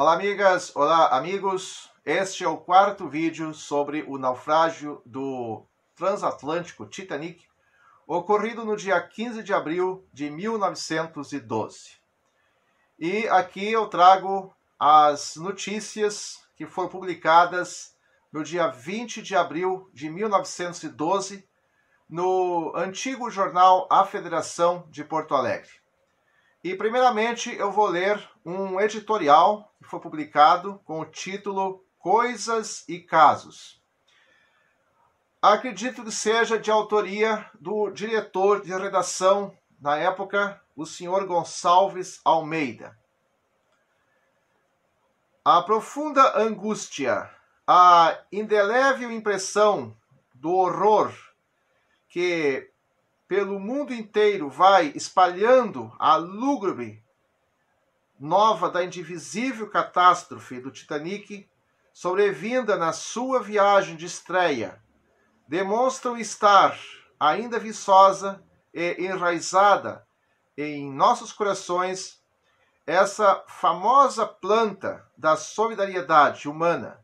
Olá, amigas, olá, amigos. Este é o quarto vídeo sobre o naufrágio do transatlântico Titanic, ocorrido no dia 15 de abril de 1912. E aqui eu trago as notícias que foram publicadas no dia 20 de abril de 1912 no antigo jornal A Federação de Porto Alegre. E primeiramente eu vou ler um editorial que foi publicado com o título Coisas e Casos. Acredito que seja de autoria do diretor de redação na época, o senhor Gonçalves Almeida. A profunda angústia, a indelével impressão do horror que pelo mundo inteiro vai espalhando a lúgubre nova da indivisível catástrofe do Titanic, sobrevinda na sua viagem de estreia, demonstram estar ainda viçosa e enraizada em nossos corações essa famosa planta da solidariedade humana,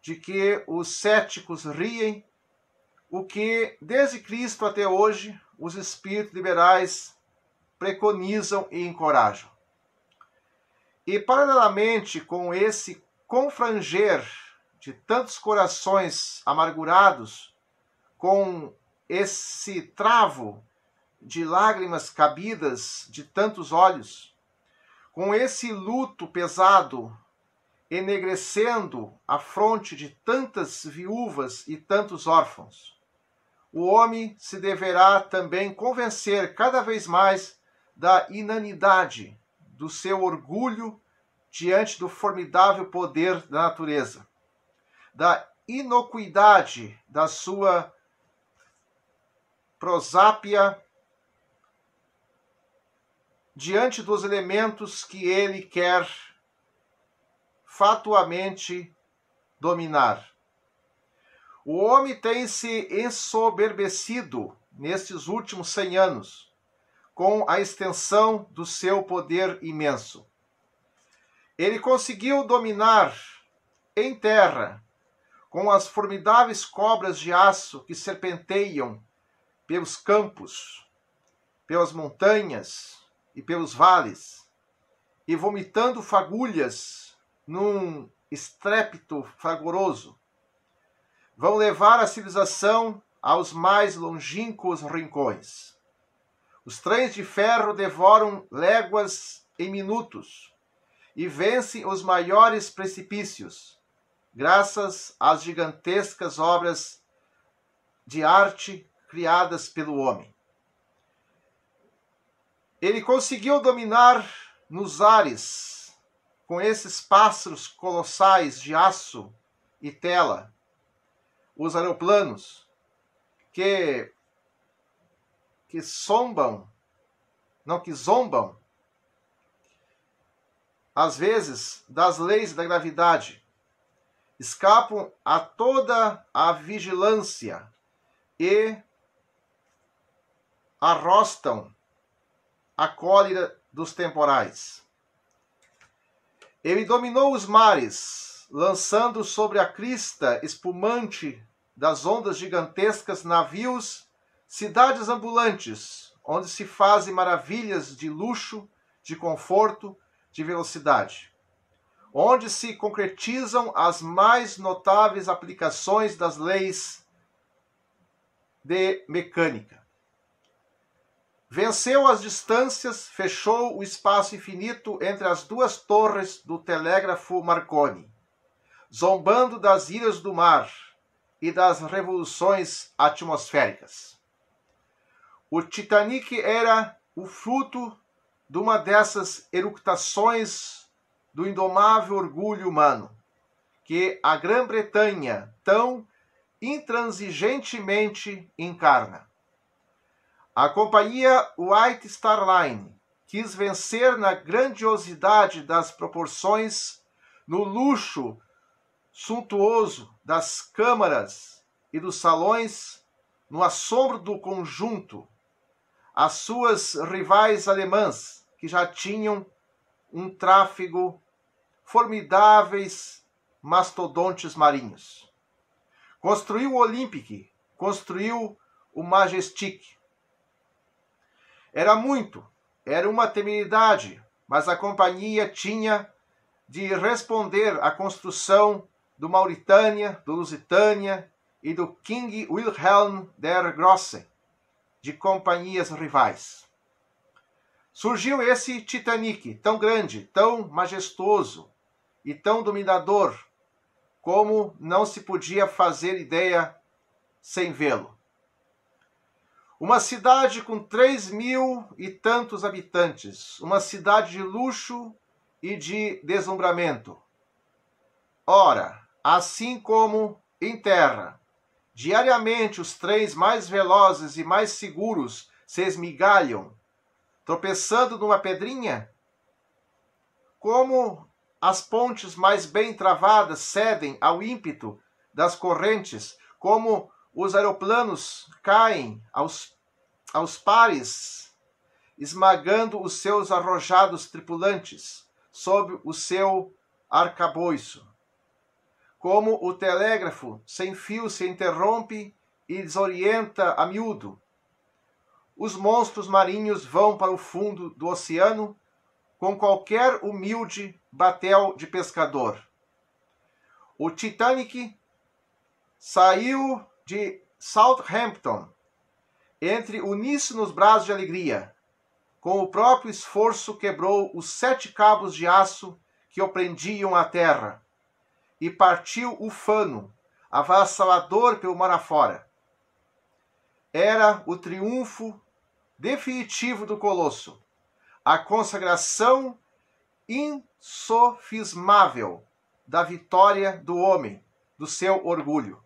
de que os céticos riem o que, desde Cristo até hoje, os espíritos liberais preconizam e encorajam. E, paralelamente com esse confranger de tantos corações amargurados, com esse travo de lágrimas cabidas de tantos olhos, com esse luto pesado enegrecendo a fronte de tantas viúvas e tantos órfãos o homem se deverá também convencer cada vez mais da inanidade do seu orgulho diante do formidável poder da natureza, da inocuidade da sua prosápia diante dos elementos que ele quer fatuamente dominar. O homem tem se ensoberbecido nestes últimos cem anos com a extensão do seu poder imenso. Ele conseguiu dominar em terra com as formidáveis cobras de aço que serpenteiam pelos campos, pelas montanhas e pelos vales, e vomitando fagulhas num estrépito fragoroso vão levar a civilização aos mais longínquos rincões. Os trens de ferro devoram léguas em minutos e vencem os maiores precipícios, graças às gigantescas obras de arte criadas pelo homem. Ele conseguiu dominar nos ares com esses pássaros colossais de aço e tela os aeroplanos que que sombam, não que zombam, às vezes das leis da gravidade, escapam a toda a vigilância e arrostam a cólera dos temporais. Ele dominou os mares lançando sobre a crista espumante das ondas gigantescas navios, cidades ambulantes, onde se fazem maravilhas de luxo, de conforto, de velocidade, onde se concretizam as mais notáveis aplicações das leis de mecânica. Venceu as distâncias, fechou o espaço infinito entre as duas torres do telégrafo Marconi zombando das ilhas do mar e das revoluções atmosféricas. O Titanic era o fruto de uma dessas eructações do indomável orgulho humano, que a Grã-Bretanha tão intransigentemente encarna. A companhia White Star Line quis vencer na grandiosidade das proporções, no luxo suntuoso das câmaras e dos salões, no assombro do conjunto, as suas rivais alemãs, que já tinham um tráfego formidáveis mastodontes marinhos. Construiu o Olympic, construiu o Majestic. Era muito, era uma temeridade, mas a companhia tinha de responder à construção do Mauritânia, do Lusitânia e do King Wilhelm der Grosse, de companhias rivais. Surgiu esse Titanic, tão grande, tão majestoso e tão dominador, como não se podia fazer ideia sem vê-lo. Uma cidade com três mil e tantos habitantes, uma cidade de luxo e de deslumbramento. Ora, assim como em terra. Diariamente os trens mais velozes e mais seguros se esmigalham, tropeçando numa pedrinha. Como as pontes mais bem travadas cedem ao ímpeto das correntes, como os aeroplanos caem aos, aos pares, esmagando os seus arrojados tripulantes sob o seu arcabouço como o telégrafo sem fio se interrompe e desorienta a miúdo. Os monstros marinhos vão para o fundo do oceano com qualquer humilde batel de pescador. O Titanic saiu de Southampton entre uníssonos braços de alegria. Com o próprio esforço quebrou os sete cabos de aço que o prendiam à terra e partiu o Fano, avassalador pelo mar afora. Era o triunfo definitivo do Colosso, a consagração insofismável da vitória do homem, do seu orgulho.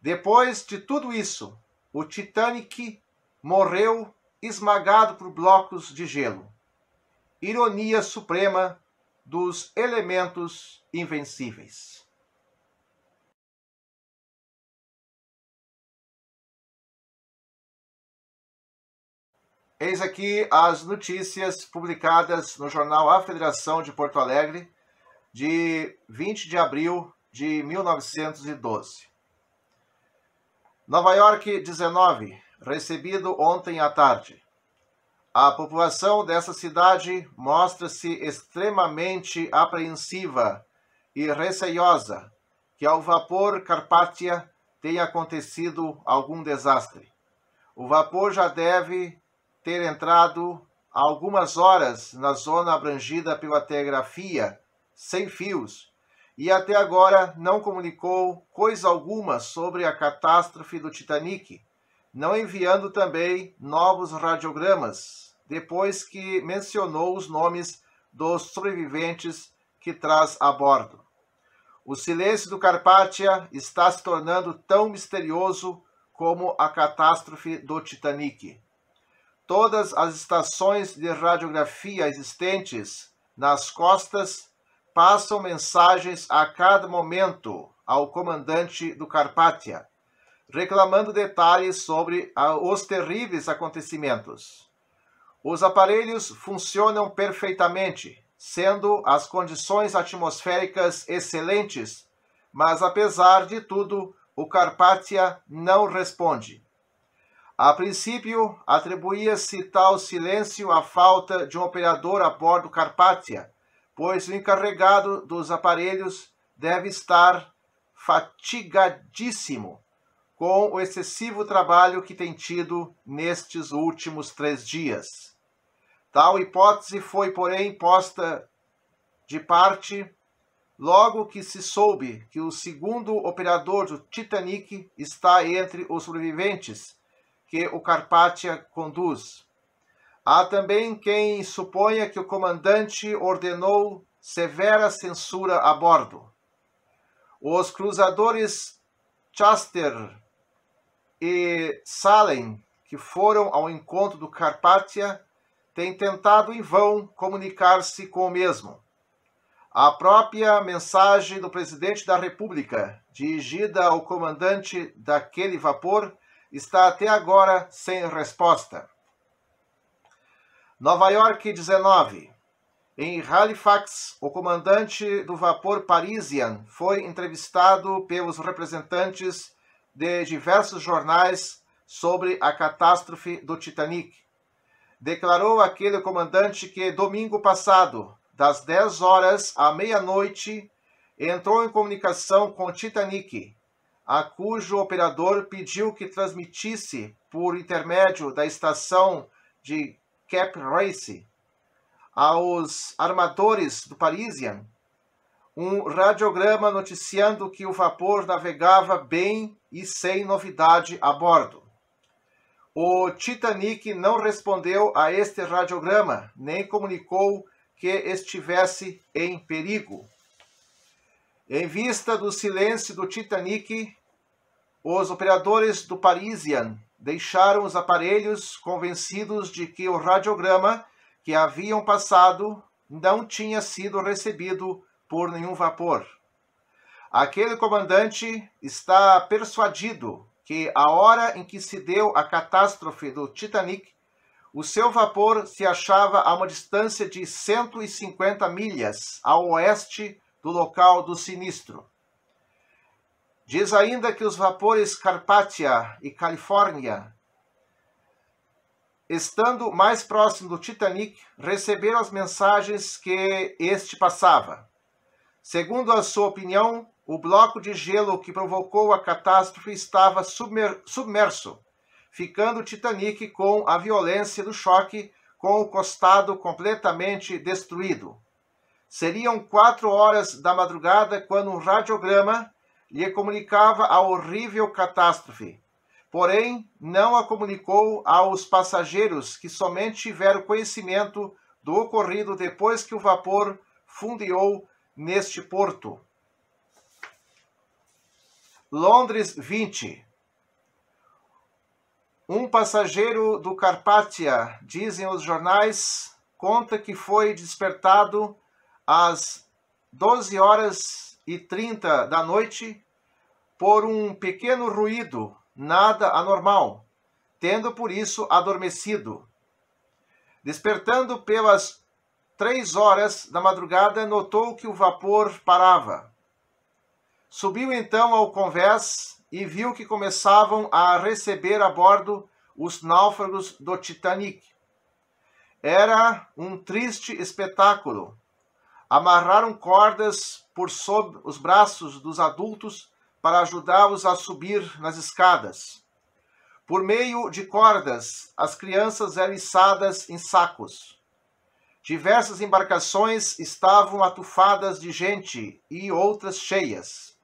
Depois de tudo isso, o Titanic morreu esmagado por blocos de gelo. Ironia suprema dos elementos invencíveis. Eis aqui as notícias publicadas no jornal A Federação de Porto Alegre, de 20 de abril de 1912. Nova York, 19, recebido ontem à tarde. A população dessa cidade mostra-se extremamente apreensiva e receiosa que ao vapor Carpátia tenha acontecido algum desastre. O vapor já deve ter entrado há algumas horas na zona abrangida pela telegrafia sem fios e até agora não comunicou coisa alguma sobre a catástrofe do Titanic, não enviando também novos radiogramas depois que mencionou os nomes dos sobreviventes que traz a bordo. O silêncio do Carpathia está se tornando tão misterioso como a catástrofe do Titanic. Todas as estações de radiografia existentes nas costas passam mensagens a cada momento ao comandante do Carpathia, reclamando detalhes sobre os terríveis acontecimentos. Os aparelhos funcionam perfeitamente, sendo as condições atmosféricas excelentes, mas apesar de tudo, o Carpátia não responde. A princípio, atribuía-se tal silêncio à falta de um operador a bordo Carpátia, pois o encarregado dos aparelhos deve estar fatigadíssimo com o excessivo trabalho que tem tido nestes últimos três dias. Tal hipótese foi, porém, posta de parte logo que se soube que o segundo operador do Titanic está entre os sobreviventes que o Carpathia conduz. Há também quem suponha que o comandante ordenou severa censura a bordo. Os cruzadores Chaster e Salem, que foram ao encontro do Carpathia, tem tentado em vão comunicar-se com o mesmo. A própria mensagem do presidente da República, dirigida ao comandante daquele vapor, está até agora sem resposta. Nova York, 19. Em Halifax, o comandante do vapor Parisian foi entrevistado pelos representantes de diversos jornais sobre a catástrofe do Titanic declarou aquele comandante que domingo passado, das 10 horas à meia-noite, entrou em comunicação com Titanic, a cujo operador pediu que transmitisse por intermédio da estação de Cap Race aos armadores do Parisian um radiograma noticiando que o vapor navegava bem e sem novidade a bordo. O Titanic não respondeu a este radiograma, nem comunicou que estivesse em perigo. Em vista do silêncio do Titanic, os operadores do Parisian deixaram os aparelhos convencidos de que o radiograma que haviam passado não tinha sido recebido por nenhum vapor. Aquele comandante está persuadido que a hora em que se deu a catástrofe do Titanic, o seu vapor se achava a uma distância de 150 milhas ao oeste do local do sinistro. Diz ainda que os vapores Carpathia e Califórnia, estando mais próximo do Titanic, receberam as mensagens que este passava. Segundo a sua opinião, o bloco de gelo que provocou a catástrofe estava submerso, ficando o Titanic com a violência do choque com o costado completamente destruído. Seriam quatro horas da madrugada quando um radiograma lhe comunicava a horrível catástrofe. Porém, não a comunicou aos passageiros que somente tiveram conhecimento do ocorrido depois que o vapor fundeou neste porto. Londres 20. Um passageiro do Carpátia, dizem os jornais, conta que foi despertado às 12 horas e 30 da noite por um pequeno ruído, nada anormal, tendo por isso adormecido. Despertando pelas três horas da madrugada, notou que o vapor parava. Subiu então ao convés e viu que começavam a receber a bordo os náufragos do Titanic. Era um triste espetáculo. Amarraram cordas por sob os braços dos adultos para ajudá-los a subir nas escadas. Por meio de cordas, as crianças eram içadas em sacos. Diversas embarcações estavam atufadas de gente e outras cheias.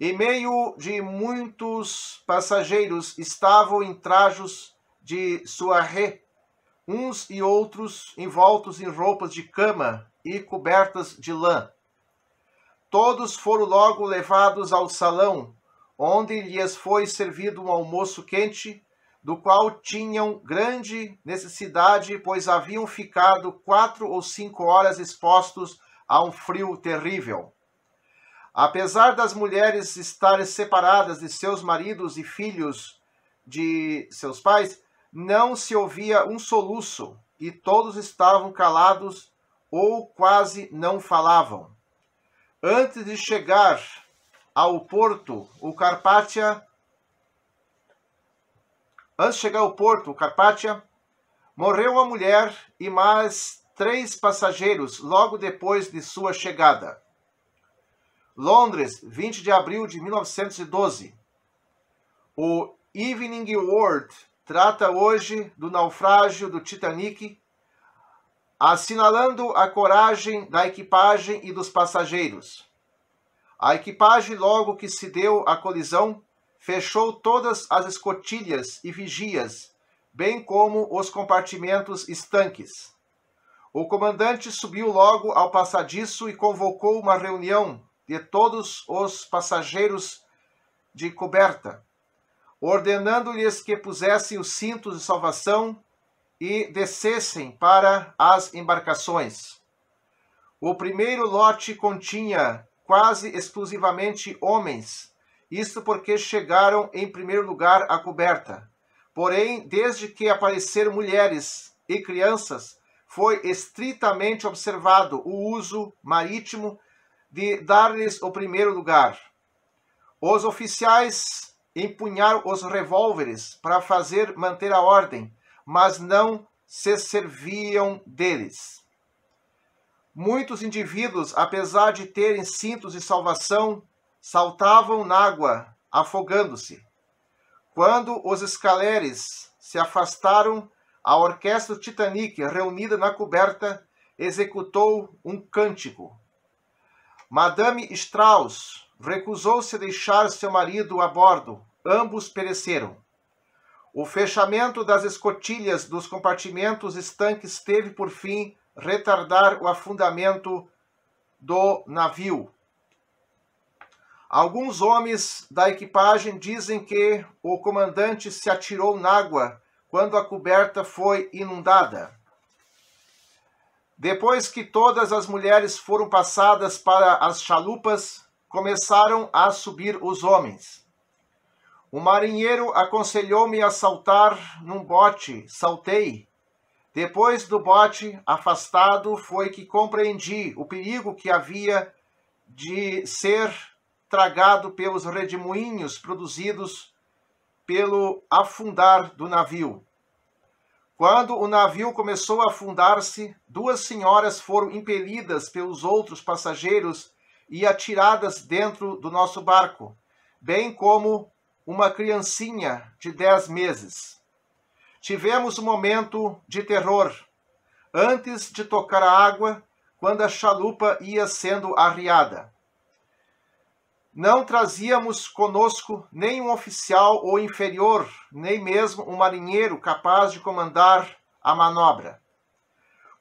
Em meio de muitos passageiros estavam em trajos de soirée, uns e outros envoltos em roupas de cama e cobertas de lã. Todos foram logo levados ao salão, onde lhes foi servido um almoço quente, do qual tinham grande necessidade, pois haviam ficado quatro ou cinco horas expostos a um frio terrível. Apesar das mulheres estarem separadas de seus maridos e filhos de seus pais, não se ouvia um soluço e todos estavam calados ou quase não falavam. Antes de chegar ao porto, o Carpátia Antes de chegar ao porto, o Carpátia, morreu uma mulher e mais três passageiros logo depois de sua chegada. Londres, 20 de abril de 1912. O Evening World trata hoje do naufrágio do Titanic, assinalando a coragem da equipagem e dos passageiros. A equipagem, logo que se deu a colisão, fechou todas as escotilhas e vigias, bem como os compartimentos estanques. O comandante subiu logo ao passadiço e convocou uma reunião de todos os passageiros de coberta, ordenando-lhes que pusessem os cintos de salvação e descessem para as embarcações. O primeiro lote continha quase exclusivamente homens, isto porque chegaram em primeiro lugar à coberta. Porém, desde que apareceram mulheres e crianças, foi estritamente observado o uso marítimo de dar-lhes o primeiro lugar. Os oficiais empunharam os revólveres para fazer manter a ordem, mas não se serviam deles. Muitos indivíduos, apesar de terem cintos de salvação, saltavam na água, afogando-se. Quando os escaleres se afastaram, a orquestra Titanic, reunida na coberta, executou um cântico Madame Strauss recusou-se a deixar seu marido a bordo. Ambos pereceram. O fechamento das escotilhas dos compartimentos estanques teve por fim retardar o afundamento do navio. Alguns homens da equipagem dizem que o comandante se atirou na água quando a coberta foi inundada. Depois que todas as mulheres foram passadas para as chalupas, começaram a subir os homens. O marinheiro aconselhou-me a saltar num bote, saltei. Depois do bote afastado, foi que compreendi o perigo que havia de ser tragado pelos redemoinhos produzidos pelo afundar do navio. Quando o navio começou a afundar-se, duas senhoras foram impelidas pelos outros passageiros e atiradas dentro do nosso barco, bem como uma criancinha de dez meses. Tivemos um momento de terror. Antes de tocar a água, quando a chalupa ia sendo arriada. Não trazíamos conosco nenhum oficial ou inferior, nem mesmo um marinheiro capaz de comandar a manobra.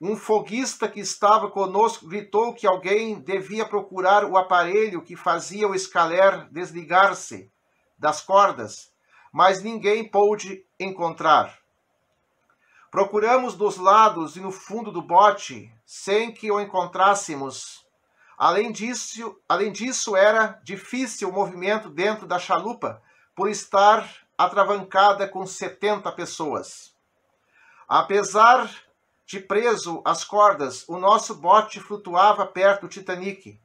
Um foguista que estava conosco gritou que alguém devia procurar o aparelho que fazia o escaler desligar-se das cordas, mas ninguém pôde encontrar. Procuramos dos lados e no fundo do bote, sem que o encontrássemos. Além disso, além disso, era difícil o movimento dentro da chalupa, por estar atravancada com 70 pessoas. Apesar de preso às cordas, o nosso bote flutuava perto do Titanic.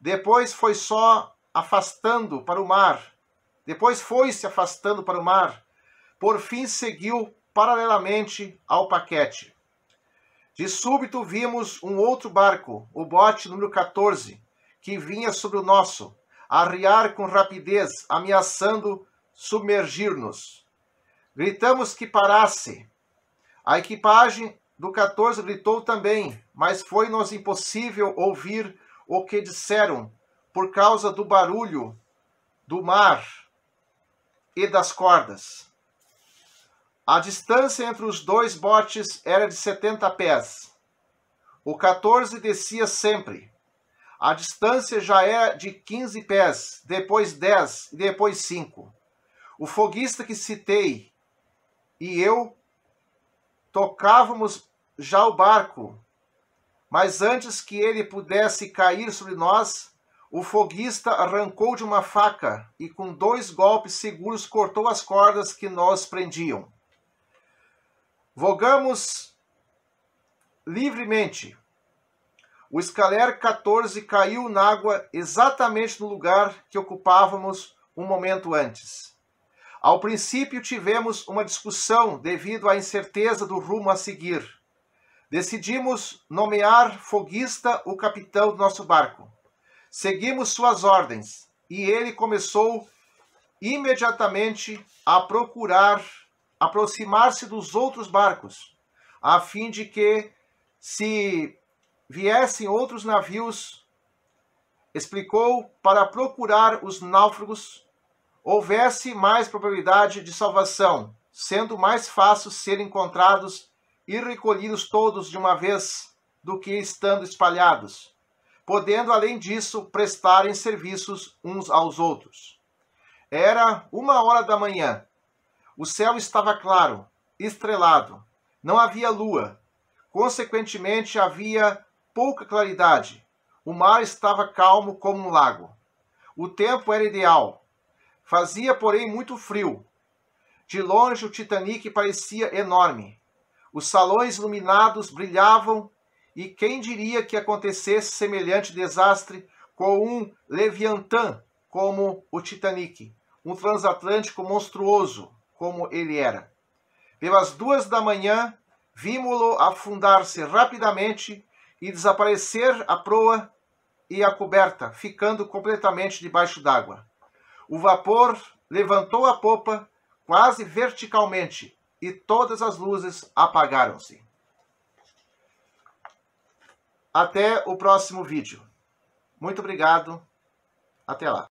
Depois foi só afastando para o mar. Depois foi se afastando para o mar. Por fim seguiu paralelamente ao paquete. De súbito vimos um outro barco, o bote número 14, que vinha sobre o nosso, arriar com rapidez, ameaçando submergir-nos. Gritamos que parasse. A equipagem do 14 gritou também, mas foi-nos impossível ouvir o que disseram por causa do barulho do mar e das cordas. A distância entre os dois botes era de 70 pés. O 14 descia sempre. A distância já era é de 15 pés, depois 10 e depois 5. O foguista que citei e eu tocávamos já o barco, mas antes que ele pudesse cair sobre nós, o foguista arrancou de uma faca e, com dois golpes seguros, cortou as cordas que nós prendiam. Vogamos livremente. O escaler 14 caiu na água exatamente no lugar que ocupávamos um momento antes. Ao princípio tivemos uma discussão devido à incerteza do rumo a seguir. Decidimos nomear foguista o capitão do nosso barco. Seguimos suas ordens e ele começou imediatamente a procurar aproximar-se dos outros barcos, a fim de que, se viessem outros navios, explicou, para procurar os náufragos, houvesse mais probabilidade de salvação, sendo mais fácil ser encontrados e recolhidos todos de uma vez do que estando espalhados, podendo, além disso, prestarem serviços uns aos outros. Era uma hora da manhã o céu estava claro, estrelado. Não havia lua. Consequentemente, havia pouca claridade. O mar estava calmo como um lago. O tempo era ideal. Fazia, porém, muito frio. De longe, o Titanic parecia enorme. Os salões iluminados brilhavam, e quem diria que acontecesse semelhante desastre com um Leviatã como o Titanic, um transatlântico monstruoso? como ele era. Pelas duas da manhã, vimos-lo afundar-se rapidamente e desaparecer a proa e a coberta, ficando completamente debaixo d'água. O vapor levantou a popa quase verticalmente e todas as luzes apagaram-se. Até o próximo vídeo. Muito obrigado. Até lá.